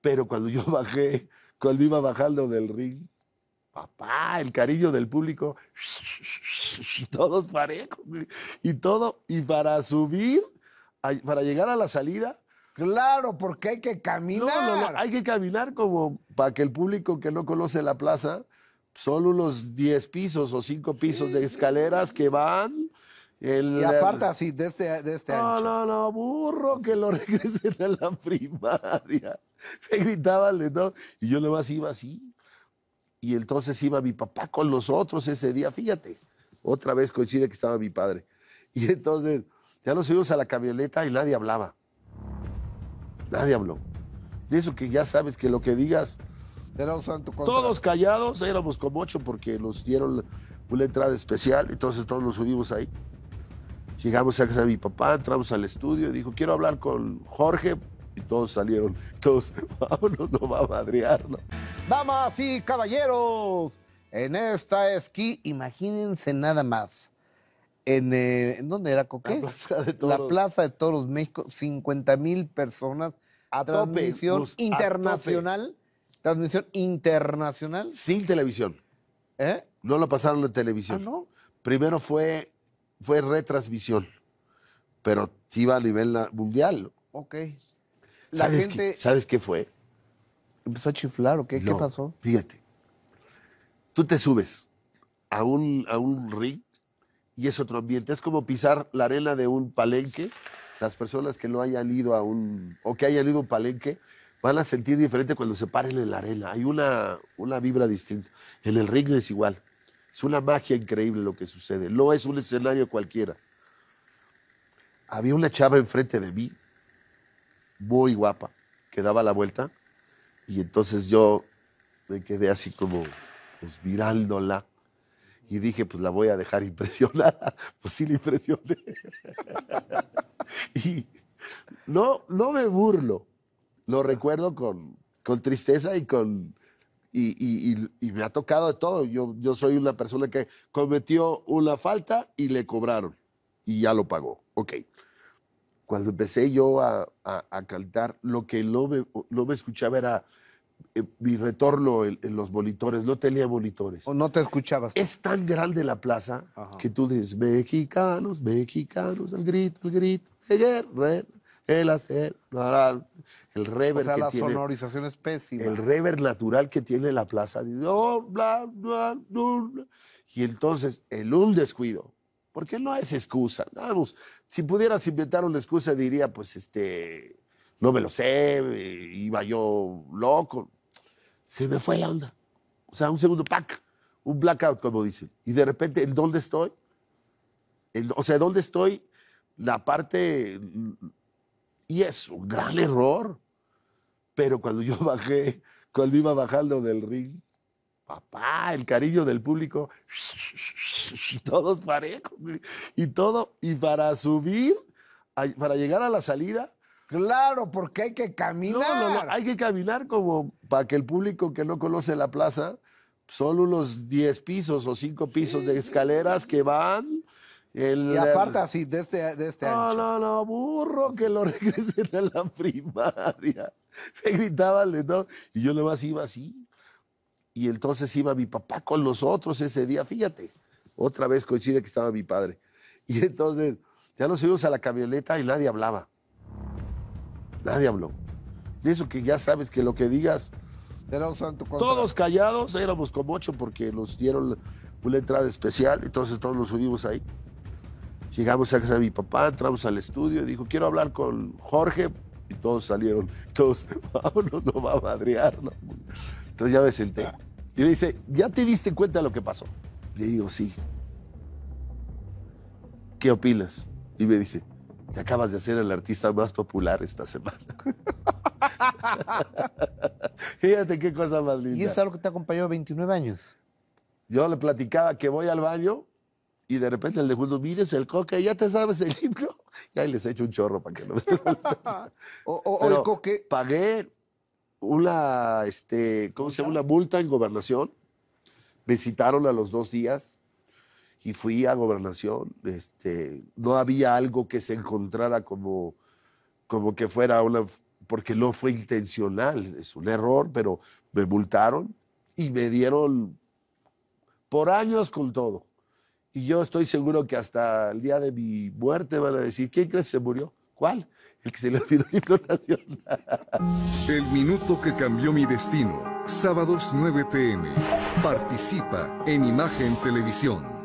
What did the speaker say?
Pero cuando yo bajé, cuando iba bajando del ring, papá, el cariño del público, todos parejos, y todo, y para subir, para llegar a la salida, Claro, porque hay que caminar. No, no, no, hay que caminar como para que el público que no conoce la plaza, solo los 10 pisos o 5 pisos de escaleras que van y así, de este, de este no, No, no, burro, que lo regresen a la primaria. Me gritaban de todo. Y yo nomás iba así. Y entonces iba mi papá con los otros ese día. Fíjate, otra vez coincide que estaba mi padre. Y entonces ya nos subimos a la camioneta y nadie hablaba. Nadie habló. De eso que ya sabes que lo que digas... Era un santo Todos callados, éramos como ocho porque nos dieron una entrada especial, entonces todos nos subimos ahí. Llegamos a casa de mi papá, entramos al estudio y dijo, quiero hablar con Jorge. Y todos salieron, todos, vámonos, no va a madrear, ¿no? Damas y caballeros, en esta esquí, imagínense nada más. En, eh, ¿Dónde era Coqué? La Plaza de Toros. La Plaza de México, 50 mil personas. A transmisión internacional. Transmisión internacional. Sin televisión. ¿Eh? No la pasaron de televisión. ¿Ah, no? Primero fue fue retransmisión, pero sí iba a nivel mundial. Ok. ¿Sabes, qué, ¿Sabes qué fue? ¿Empezó a chiflar o qué? ¿Qué pasó? Fíjate, tú te subes a un, a un ring y es otro ambiente. Es como pisar la arena de un palenque. Las personas que no hayan ido a un, o que hayan ido a un palenque, van a sentir diferente cuando se paren en la arena. Hay una, una vibra distinta. En el ring es igual. Es una magia increíble lo que sucede. No es un escenario cualquiera. Había una chava enfrente de mí, muy guapa, que daba la vuelta. Y entonces yo me quedé así como pues, mirándola. Y dije, pues la voy a dejar impresionada. Pues sí, la impresioné. y no, no me burlo. Lo recuerdo con, con tristeza y con, y, me ha tocado de todo. Yo, yo soy una persona que cometió una falta y le cobraron y ya lo pagó. Ok. Cuando empecé yo a, cantar, lo que no me, me escuchaba era eh, mi retorno en, los bolitores, No tenía bolitores. O no te escuchabas. Es tan grande la plaza que tú dices, mexicanos, mexicanos, al grito, al grito. Ayer, el hacer, el rever o sea, la sonorización es El rever natural que tiene la plaza. y entonces, el un descuido, porque no es excusa. Vamos, si pudieras inventar una excusa, diría, pues, este, no me lo sé, eh, iba yo loco. Se me fue la onda. O sea, un segundo, pack, un blackout, como dicen. Y de repente, ¿en dónde estoy? o sea, ¿dónde estoy? La parte y es un gran error. Pero cuando yo bajé, cuando iba bajando del ring, papá, el cariño del público, todos parejos, y todo, y para subir, para llegar a la salida, Claro, porque hay que caminar. hay que caminar como para que el público que no conoce la plaza, solo los 10 pisos o 5 pisos de escaleras que van el, y aparte así, de este, de este no, No, no, burro, que lo regresen a la primaria. Me gritaban, todo Y yo nomás iba así. Y entonces iba mi papá con los otros ese día, fíjate. Otra vez coincide que estaba mi padre. Y entonces ya nos subimos a la camioneta y nadie hablaba. Nadie habló. De eso que ya sabes que lo que digas... un santo Todos callados, éramos como ocho porque nos dieron una entrada especial, entonces todos nos subimos ahí. Llegamos a casa de mi papá, entramos al estudio dijo, quiero hablar con Jorge. Y todos salieron, todos, vámonos, no va a madrear. Entonces ya me senté. Y me dice, ¿ya te diste cuenta de lo que pasó? Le digo, sí. ¿Qué opinas? Y me dice, te acabas de hacer el artista más popular esta semana. Fíjate qué cosa más linda. Y es algo que te acompañó 29 años. Yo le platicaba que voy al baño y de repente el de Julio, mires el coque, ya te sabes el libro. Y ahí les echo un chorro para que no me estén o, o, el coque. Pagué una, este, ¿cómo se llama? Una multa en gobernación. Me citaron a los dos días y fui a gobernación. Este, no había algo que se encontrara como, como que fuera una, porque no fue intencional, es un error, pero me multaron y me dieron por años con todo. Y yo estoy seguro que hasta el día de mi muerte van a decir, ¿quién crees que se murió? ¿Cuál? El que se le olvidó mi himno El minuto que cambió mi destino. Sábados 9 pm. Participa en Imagen Televisión.